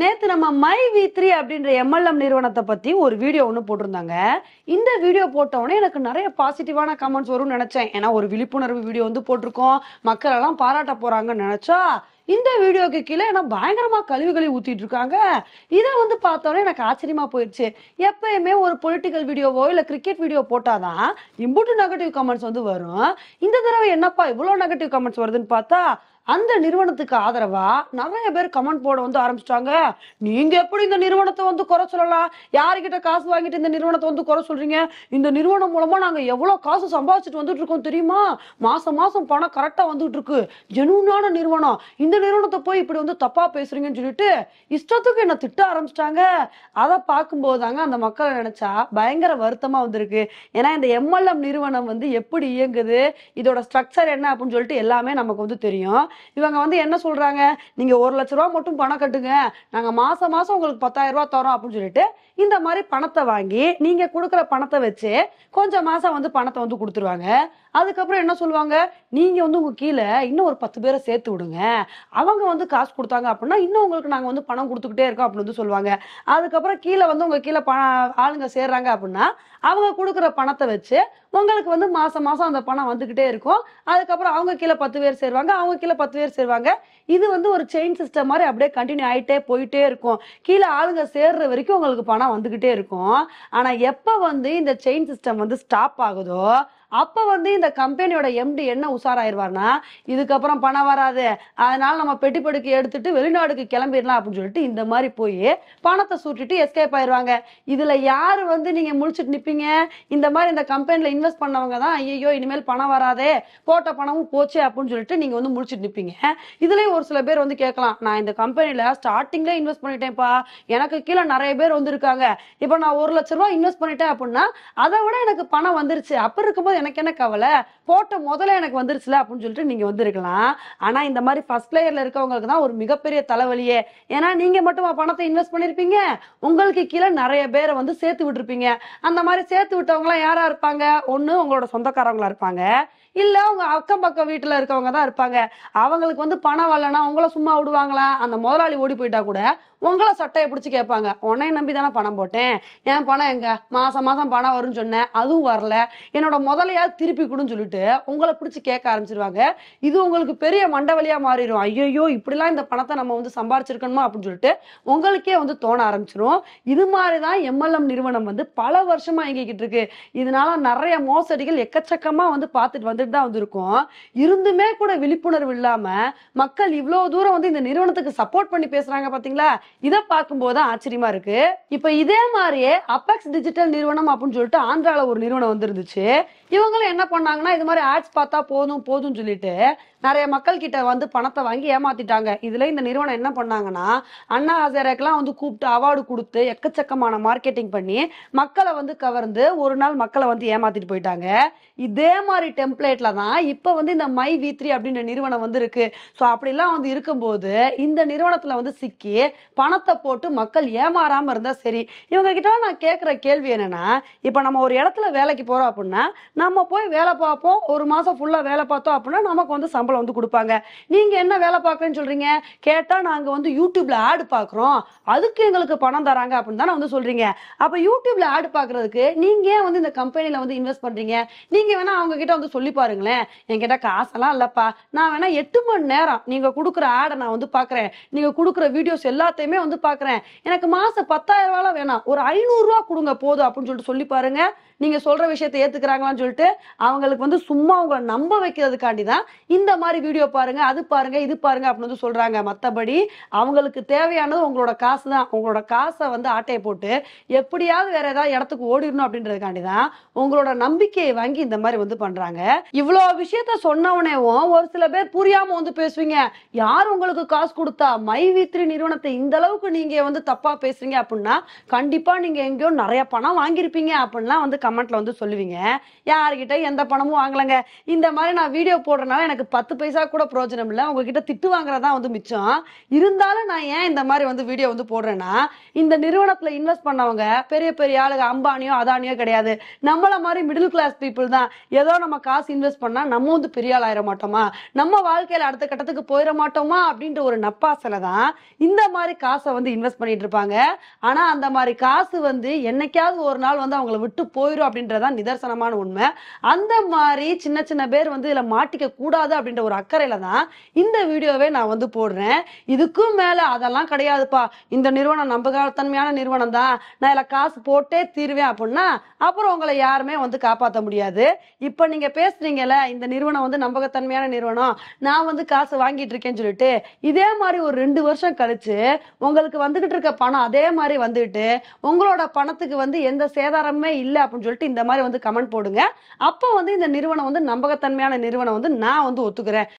நேற்று நம்ம my V three அப்படின்ற எம்எல்எம் நிறுவனத்தை பற்றி ஒரு வீடியோ ஒன்று போட்டிருந்தாங்க இந்த வீடியோ போட்டவுடனே எனக்கு நிறைய பாசிட்டிவான கமெண்ட்ஸ் வரும்னு நினச்சேன் ஏன்னா ஒரு விழிப்புணர்வு வீடியோ வந்து போட்டிருக்கோம் மக்களெல்லாம் பாராட்ட போகிறாங்கன்னு நினைச்சா இந்த வீடியோக்கு கீழே ஏன்னா பயங்கரமா கழிவுகளை ஊத்திட்டு இருக்காங்க இதை வந்து பார்த்தோன்னே எனக்கு ஆச்சரியமா போயிடுச்சு எப்பயுமே ஒரு பொலிட்டிக்கல் வீடியோவோ இல்ல கிரிக்கெட் வீடியோ போட்டாதான் இம்புட்டு நெகட்டிவ் கமெண்ட்ஸ் வந்து வரும் இந்த தடவை என்னப்பா இவ்வளோ நெகட்டிவ் கமெண்ட்ஸ் வருதுன்னு பார்த்தா அந்த நிறுவனத்துக்கு ஆதரவா நிறைய பேர் கமெண்ட் போட வந்து ஆரம்பிச்சிட்டாங்க நீங்க எப்படி இந்த நிறுவனத்தை வந்து குறை சொல்லலாம் யாருக்கிட்ட காசு வாங்கிட்டு இந்த நிறுவனத்தை வந்து குறை சொல்றீங்க இந்த நிறுவனம் மூலமா நாங்க எவ்வளவு காசு சம்பாதிச்சுட்டு வந்துட்டு இருக்கோம் தெரியுமா மாசம் மாசம் பணம் கரெக்டா வந்துட்டு இருக்கு ஜெனூனான நிறுவனம் இந்த நிறுவனத்தை போய் இப்படி வந்து தப்பா பேசுறீங்கன்னு சொல்லிட்டு இஷ்டத்துக்கு என்ன திட்ட ஆரம்பிச்சிட்டாங்க அதை பார்க்கும்போது தாங்க அந்த மக்களை நினைச்சா பயங்கர வருத்தமா வந்திருக்கு ஏன்னா இந்த எம்எல்எம் நிறுவனம் வந்து எப்படி இயங்குது இதோட ஸ்ட்ரக்சர் என்ன அப்படின்னு சொல்லிட்டு எல்லாமே நமக்கு வந்து தெரியும் இவங்க வந்து என்ன சொல்றாங்க நீங்க ஒரு லட்ச ரூபா மட்டும் பணம் கட்டுங்க நாங்கள் மாச மாசம் உங்களுக்கு பத்தாயிரம் ரூபா தரோம் அப்படின்னு சொல்லிட்டு இந்த மாதிரி பணத்தை வாங்கி நீங்கள் கொடுக்குற பணத்தை வச்சு கொஞ்சம் மாசம் வந்து பணத்தை வந்து கொடுத்துருவாங்க அதுக்கப்புறம் என்ன சொல்லுவாங்க நீங்கள் வந்து உங்கள் கீழே இன்னும் ஒரு பத்து பேரை சேர்த்து விடுங்க அவங்க வந்து காசு கொடுத்தாங்க அப்படின்னா இன்னும் உங்களுக்கு நாங்கள் வந்து பணம் கொடுத்துக்கிட்டே இருக்கோம் அப்படின்னு வந்து சொல்லுவாங்க அதுக்கப்புறம் கீழே வந்து உங்கள் கீழே பண ஆளுங்க சேர்றாங்க அப்படின்னா அவங்க கொடுக்குற பணத்தை வச்சு உங்களுக்கு வந்து மாதம் மாதம் அந்த பணம் வந்துக்கிட்டே இருக்கும் அதுக்கப்புறம் அவங்க கீழே பத்து பேர் சேருவாங்க அவங்க கீழே பத்து பேர் சேருவாங்க இது வந்து ஒரு செயின் சிஸ்டம் மாதிரி அப்படியே கண்டினியூ ஆகிட்டே போயிட்டே இருக்கும் கீழே ஆளுங்க சேர்ற வரைக்கும் உங்களுக்கு பணம் வந்துக்கிட்டே இருக்கும் ஆனால் எப்போ வந்து இந்த செயின் சிஸ்டம் வந்து ஸ்டாப் ஆகுதோ அப்போ வந்து இந்த கம்பெனியோட எம்டி என்ன உசாராயிருவார்னா இதுக்கப்புறம் பணம் வராது அதனால நம்ம பெட்டிப்படுக்கு எடுத்துட்டு வெளிநாடுக்கு கிளம்பிடலாம் அப்படின்னு சொல்லிட்டு இந்த மாதிரி போய் பணத்தை சுட்டுட்டு எஸ்கேப் ஆயிடுவாங்க இதுல யார் வந்து நீங்க முடிச்சுட்டு நிப்பீங்க இந்த மாதிரி இந்த கம்பெனில இன்வெஸ்ட் பண்ணவங்க தான் ஐயோ இனிமேல் பணம் வராதே போட்ட பணமும் போச்சு அப்படின்னு சொல்லிட்டு நீங்க வந்து முடிச்சுட்டு நிப்பீங்க இதுலயும் ஒரு சில பேர் வந்து கேட்கலாம் நான் இந்த கம்பெனில ஸ்டார்டிங்ல இன்வெஸ்ட் பண்ணிட்டேன்ப்பா எனக்கு கீழே நிறைய பேர் வந்து இருக்காங்க இப்போ நான் ஒரு லட்ச ரூபா இன்வெஸ்ட் பண்ணிட்டேன் அப்படின்னா அதை விட எனக்கு பணம் வந்துருச்சு அப்ப இருக்கும்போது எனக்கு என்ன கவலை போட்ட முதல்ல எனக்கு வந்துருச்சுல அப்படின்னு சொல்லிட்டு நீங்கள் வந்திருக்கலாம் ஆனால் இந்த மாதிரி ஃபர்ஸ்ட் பிளேயர்ல இருக்கவங்களுக்கு தான் ஒரு மிகப்பெரிய தலைவலியே ஏன்னா நீங்கள் மட்டுமா பணத்தை இன்வெஸ்ட் பண்ணியிருப்பீங்க உங்களுக்கு கீழே நிறைய பேரை வந்து சேர்த்து விட்டுருப்பீங்க அந்த மாதிரி சேர்த்து விட்டவங்களாம் யாராக இருப்பாங்க ஒன்று உங்களோட சொந்தக்காரவங்களா இருப்பாங்க இல்ல அவங்க அக்கம் பக்கம் வீட்டுல இருக்கவங்க தான் இருப்பாங்க அவங்களுக்கு வந்து பணம் வரலன்னா அவங்கள சும்மா விடுவாங்களா அந்த முதலாளி ஓடி போயிட்டா கூட உங்களை சட்டையை பிடிச்சி கேட்பாங்க உன்னை நம்பி தானே பணம் போட்டேன் என் பணம் எங்க மாசம் மாசம் பணம் வரும்னு சொன்னேன் அதுவும் வரல என்னோட முதலையாவது திருப்பி கொடுன்னு சொல்லிட்டு உங்களை பிடிச்சி கேட்க ஆரம்பிச்சிருவாங்க இது உங்களுக்கு பெரிய மண்டவழியா மாறிடும் ஐயோ இப்படிலாம் இந்த பணத்தை நம்ம வந்து சம்பாரிச்சிருக்கணுமா அப்படின்னு சொல்லிட்டு உங்களுக்கே வந்து தோண ஆரம்பிச்சிடும் இது மாதிரி தான் எம்எல்எம் நிறுவனம் வந்து பல வருஷமா இயங்கிக்கிட்டு இருக்கு இதனால நிறைய மோசடிகள் எக்கச்சக்கமா வந்து பார்த்துட்டு வந்து தான் வந்திருக்கும் இருந்துமே கூட விழிப்புணர்வு இல்லாம மக்கள் இவ்வளவு தூரம் வந்து இந்த நிறுவனத்துக்கு சப்போர்ட் பண்ணி பேசுறாங்க பாத்தீங்களா இதை பார்க்கும்போது ஆச்சரியமா இருக்கு இப்ப இதே மாதிரியே அப்பெக்ஸ் டிஜிட்டல் நிறுவனம் அப்படின்னு சொல்லிட்டு ஆந்திரால ஒரு நிறுவனம் வந்துருந்துச்சு இவங்களும் என்ன பண்ணாங்கன்னா இது மாதிரி ஆட்ஸ் பார்த்தா போதும் போதும் சொல்லிட்டு நிறைய மக்கள் கிட்ட வந்து பணத்தை வாங்கி ஏமாத்திட்டாங்க இதுல இந்த நிறுவனம் என்ன பண்ணாங்கன்னா அண்ணா ஹசேராக்கெல்லாம் வந்து கூப்பிட்டு அவார்டு கொடுத்து எக்கச்சக்கமான மார்க்கெட்டிங் பண்ணி மக்களை வந்து கவர்ந்து ஒரு நாள் மக்களை வந்து ஏமாத்திட்டு போயிட்டாங்க இதே மாதிரி டெம்ப்ளேட் கார்பரேட்ல தான் இப்போ வந்து இந்த மை வி த்ரீ அப்படின்ற நிறுவனம் வந்து இருக்கு ஸோ அப்படிலாம் வந்து இருக்கும்போது இந்த நிறுவனத்துல வந்து சிக்கி பணத்தை போட்டு மக்கள் ஏமாறாம இருந்தா சரி இவங்க கிட்ட நான் கேட்கற கேள்வி என்னன்னா இப்ப நம்ம ஒரு இடத்துல வேலைக்கு போறோம் அப்படின்னா நம்ம போய் வேலை பார்ப்போம் ஒரு மாசம் ஃபுல்லா வேலை பார்த்தோம் அப்படின்னா நமக்கு வந்து சம்பளம் வந்து கொடுப்பாங்க நீங்க என்ன வேலை பார்க்குறேன்னு சொல்றீங்க கேட்டா நாங்க வந்து யூடியூப்ல ஆடு பாக்குறோம் அதுக்கு எங்களுக்கு பணம் தராங்க அப்படின்னு வந்து சொல்றீங்க அப்ப யூடியூப்ல ஆடு பாக்குறதுக்கு நீங்க ஏன் வந்து இந்த கம்பெனில வந்து இன்வெஸ்ட் பண்றீங்க நீங்க வேணா அவங்க கிட்ட வந்து சொல்லி பாருங்களேன் என்கிட்ட காசெல்லாம் இல்லப்பா நான் வேணா எட்டு மணி நேரம் நீங்க கொடுக்குற ஆடை நான் வந்து பாக்குறேன் நீங்க கொடுக்குற வீடியோஸ் எல்லாத்தையுமே வந்து பாக்குறேன் எனக்கு மாசம் பத்தாயிரம் ரூபாய் வேணாம் ஒரு ஐநூறு ரூபா கொடுங்க போதும் அப்படின்னு சொல்லிட்டு சொல்லி பாருங்க நீங்கள் சொல்கிற விஷயத்தை ஏத்துக்கிறாங்களான்னு சொல்லிட்டு அவங்களுக்கு வந்து சும்மா அவங்க நம்ப வைக்கிறதுக்காண்டி தான் இந்த மாதிரி வீடியோ பாருங்கள் அது பாருங்க இது பாருங்கள் அப்படின்னு வந்து சொல்கிறாங்க மற்றபடி அவங்களுக்கு தேவையானது உங்களோட காசு தான் உங்களோட காசை வந்து ஆட்டையை போட்டு எப்படியாவது வேற ஏதாவது இடத்துக்கு ஓடிடணும் அப்படின்றதுக்காண்டி தான் உங்களோட நம்பிக்கையை வாங்கி இந்த மாதிரி வந்து பண்றாங்க இவ்வளோ விஷயத்த சொன்னவனேவும் ஒரு சில பேர் புரியாம வந்து பேசுவீங்க யார் உங்களுக்கு காசு கொடுத்தா மை வித்ரி நிறுவனத்தை இந்த அளவுக்கு நீங்க வந்து தப்பா பேசுறீங்க அப்படின்னா கண்டிப்பா நீங்க எங்கேயோ நிறைய பணம் வாங்கியிருப்பீங்க அப்படின்னா வந்து கமெண்ட்ல வந்து சொல்லுவீங்க யார்கிட்ட எந்த பணமும் வாங்கலைங்க இந்த மாதிரி நான் வீடியோ போடுறனால எனக்கு பத்து பைசா கூட பிரயோஜனம் இல்லை உங்ககிட்ட திட்டு வாங்குறதா வந்து மிச்சம் இருந்தாலும் நான் ஏன் இந்த மாதிரி வந்து வீடியோ வந்து போடுறேன்னா இந்த நிறுவனத்துல இன்வெஸ்ட் பண்ணவங்க பெரிய பெரிய ஆளுங்க அம்பானியோ அதானியோ கிடையாது நம்மள மாதிரி மிடில் கிளாஸ் பீப்புள் தான் ஏதோ நம்ம காசு இன்வெஸ்ட் பண்ணா நம்ம வந்து பெரிய ஆள் ஆயிட மாட்டோமா நம்ம வாழ்க்கையில அடுத்த கட்டத்துக்கு போயிட மாட்டோமா அப்படின்ற ஒரு நப்பாசல தான் இந்த மாதிரி காசை வந்து இன்வெஸ்ட் பண்ணிட்டு இருப்பாங்க ஆனா அந்த மாதிரி காசு வந்து என்னைக்காவது ஒரு நாள் வந்து அவங்கள விட்டு போயிடும் போயிடும் அப்படின்றதான் நிதர்சனமான உண்மை அந்த மாதிரி சின்ன சின்ன பேர் வந்து இதில் மாட்டிக்க கூடாது அப்படின்ற ஒரு அக்கறையில தான் இந்த வீடியோவே நான் வந்து போடுறேன் இதுக்கும் மேலே அதெல்லாம் கிடையாதுப்பா இந்த நிறுவனம் நம்பகத்தன்மையான நிறுவனம் தான் நான் இதில் காசு போட்டே தீருவேன் அப்படின்னா அப்புறம் உங்களை யாருமே வந்து காப்பாற்ற முடியாது இப்போ நீங்கள் பேசுறீங்கல்ல இந்த நிறுவனம் வந்து நம்பகத்தன்மையான நிறுவனம் நான் வந்து காசு வாங்கிட்டு இருக்கேன்னு சொல்லிட்டு இதே மாதிரி ஒரு ரெண்டு வருஷம் கழிச்சு உங்களுக்கு வந்துகிட்டு இருக்க பணம் அதே மாதிரி வந்துட்டு உங்களோட பணத்துக்கு வந்து எந்த சேதாரமே இல்லை அப்படின்னு சொல்லிட்டு இந்த மாதிரி வந்து கமெண்ட் போடுங்க அப்போ வந்து இந்த நிறுவனம் வந்து நம்பகத்தன்மையான நிறுவனம் வந்து நான் வந்து ஒத்துக்கிறேன்